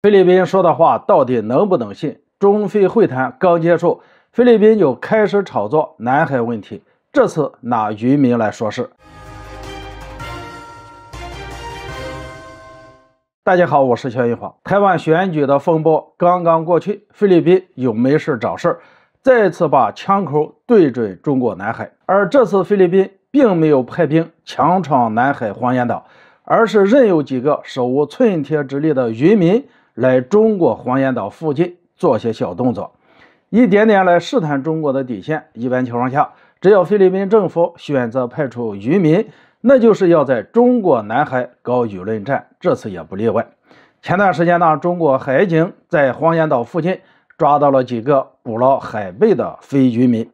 菲律宾说的话到底能不能信？中菲会谈刚结束，菲律宾就开始炒作南海问题，这次拿渔民来说事。大家好，我是肖云华。台湾选举的风波刚刚过去，菲律宾又没事找事再次把枪口对准中国南海。而这次菲律宾并没有派兵强闯南海黄岩岛，而是任由几个手无寸铁之力的渔民。来中国黄岩岛附近做些小动作，一点点来试探中国的底线。一般情况下，只要菲律宾政府选择派出渔民，那就是要在中国南海搞舆论战，这次也不例外。前段时间呢，中国海警在黄岩岛附近抓到了几个捕捞海贝的非渔民，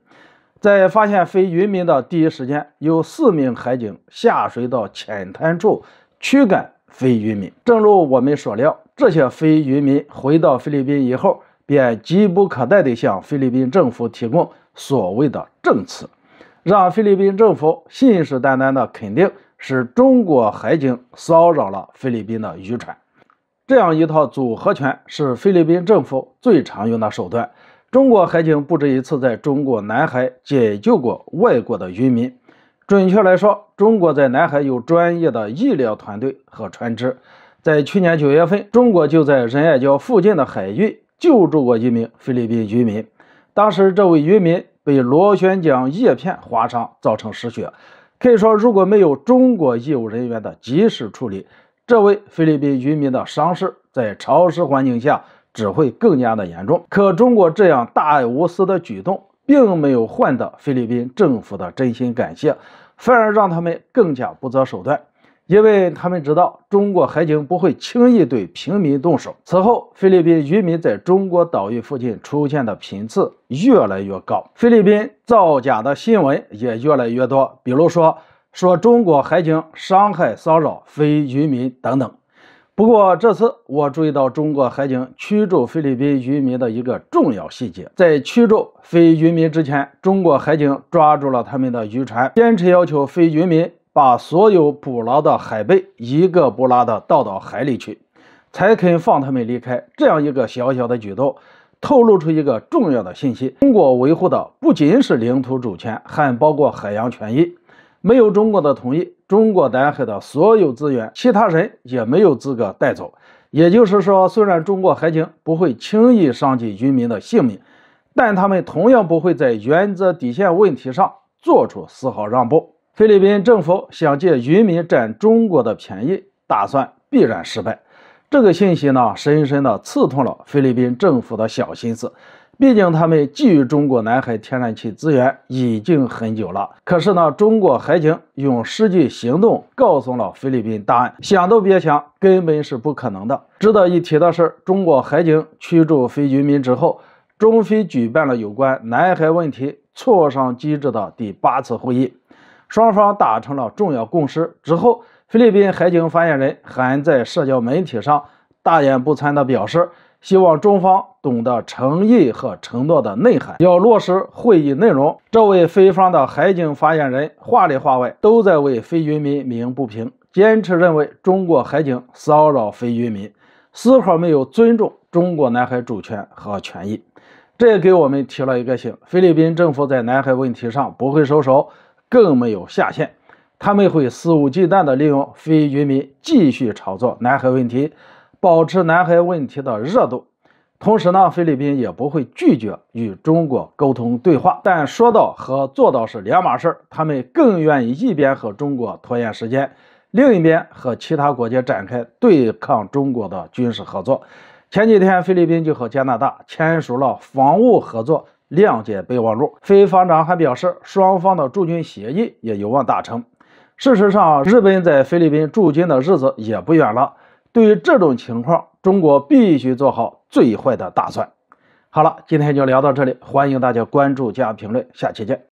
在发现非渔民的第一时间，有四名海警下水到浅滩处驱赶。非渔民，正如我们所料，这些非渔民回到菲律宾以后，便急不可待地向菲律宾政府提供所谓的证词，让菲律宾政府信誓旦旦地肯定是中国海警骚扰了菲律宾的渔船。这样一套组合拳是菲律宾政府最常用的手段。中国海警不止一次在中国南海解救过外国的渔民。准确来说，中国在南海有专业的医疗团队和船只。在去年九月份，中国就在仁爱礁附近的海域救助过一名菲律宾渔民。当时，这位渔民被螺旋桨叶片划伤，造成失血。可以说，如果没有中国医务人员的及时处理，这位菲律宾渔民的伤势在潮湿环境下只会更加的严重。可中国这样大爱无私的举动。并没有换得菲律宾政府的真心感谢，反而让他们更加不择手段，因为他们知道中国海警不会轻易对平民动手。此后，菲律宾渔民在中国岛屿附近出现的频次越来越高，菲律宾造假的新闻也越来越多，比如说说中国海警伤害、骚扰非渔民等等。不过这次我注意到中国海警驱逐菲律宾渔民的一个重要细节：在驱逐菲渔民之前，中国海警抓住了他们的渔船，坚持要求菲渔民把所有捕捞的海贝一个不拉的倒到海里去，才肯放他们离开。这样一个小小的举动，透露出一个重要的信息：中国维护的不仅是领土主权，还包括海洋权益。没有中国的同意，中国南海的所有资源，其他人也没有资格带走。也就是说，虽然中国海警不会轻易伤及渔民的性命，但他们同样不会在原则底线问题上做出丝毫让步。菲律宾政府想借渔民占中国的便宜，打算必然失败。这个信息呢，深深的刺痛了菲律宾政府的小心思。毕竟，他们觊觎中国南海天然气资源已经很久了。可是呢，中国海警用实际行动告诉了菲律宾答案：想都别想，根本是不可能的。值得一提的是，中国海警驱逐菲渔民之后，中菲举办了有关南海问题磋商机制的第八次会议，双方达成了重要共识。之后，菲律宾海警发言人还在社交媒体上大言不惭地表示。希望中方懂得诚意和承诺的内涵，要落实会议内容。这位菲方的海警发言人话里话外都在为菲渔民鸣不平，坚持认为中国海警骚扰菲渔民，丝毫没有尊重中国南海主权和权益。这也给我们提了一个醒：菲律宾政府在南海问题上不会收手，更没有下限，他们会肆无忌惮地利用菲渔民继续炒作南海问题。保持南海问题的热度，同时呢，菲律宾也不会拒绝与中国沟通对话。但说到和做到是两码事，他们更愿意一边和中国拖延时间，另一边和其他国家展开对抗中国的军事合作。前几天，菲律宾就和加拿大签署了防务合作谅解备忘录。菲防长还表示，双方的驻军协议也有望达成。事实上，日本在菲律宾驻军的日子也不远了。对于这种情况，中国必须做好最坏的打算。好了，今天就聊到这里，欢迎大家关注加评论，下期见。